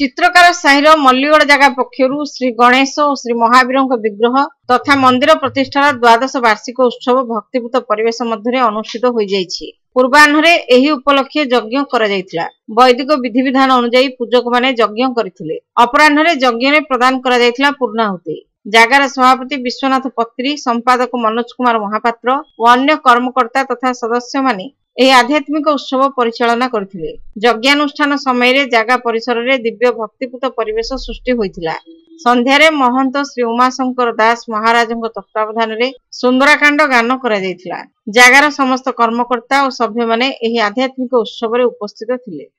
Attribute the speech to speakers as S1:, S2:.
S1: ଚିତ୍ରକାର ସାହିର ମଲ୍ଲିଗଡ଼ ଜାଗା ପକ୍ଷରୁ ଶ୍ରୀ ଗଣେଶ ଓ ଶ୍ରୀ ମହାବୀରଙ୍କ ବିଗ୍ରହ ତଥା ମନ୍ଦିର ପ୍ରତିଷ୍ଠାର ଦ୍ୱାଦଶ ବାର୍ଷିକ ଉତ୍ସବ ଭକ୍ତିଭୂତ ପରିବେଶ ମଧ୍ୟରେ ଅନୁଷ୍ଠିତ ହୋଇଯାଇଛି ପୂର୍ବାହ୍ନରେ ଏହି ଉପଲକ୍ଷେ ଯଜ୍ଞ କରାଯାଇଥିଲା ବୈଦିକ ବିଧିବିଧାନ ଅନୁଯାୟୀ ପୂଜକମାନେ ଯଜ୍ଞ କରିଥିଲେ ଅପରାହ୍ନରେ ଯଜ୍ଞରେ ପ୍ରଦାନ କରାଯାଇଥିଲା ପୂର୍ଣ୍ଣାହୁତି ଜାଗାର ସଭାପତି ବିଶ୍ୱନାଥ ପତ୍ରୀ ସମ୍ପାଦକ ମନୋଜ କୁମାର ମହାପାତ୍ର ଓ ଅନ୍ୟ କର୍ମକର୍ତ୍ତା ତଥା ସଦସ୍ୟମାନେ ଏହି ଆଧ୍ୟାତ୍ମିକ ଉତ୍ସବ ପରିଚାଳନା କରିଥିଲେ ଯଜ୍ଞାନୁଷ୍ଠାନ ସମୟରେ ଜାଗା ପରିସରରେ ଦିବ୍ୟ ଭକ୍ତିପୂତ ପରିବେଶ ସୃଷ୍ଟି ହୋଇଥିଲା ସନ୍ଧ୍ୟାରେ ମହନ୍ତ ଶ୍ରୀ ଉମାଶଙ୍କର ଦାସ ମହାରାଜଙ୍କ ତତ୍ତ୍ୱାବଧାନରେ ସୁନ୍ଦରାକାଣ୍ଡ ଗାନ କରାଯାଇଥିଲା ଜାଗାର ସମସ୍ତ କର୍ମକର୍ତ୍ତା ଓ ସଭ୍ୟମାନେ ଏହି ଆଧ୍ୟାତ୍ମିକ ଉତ୍ସବରେ ଉପସ୍ଥିତ ଥିଲେ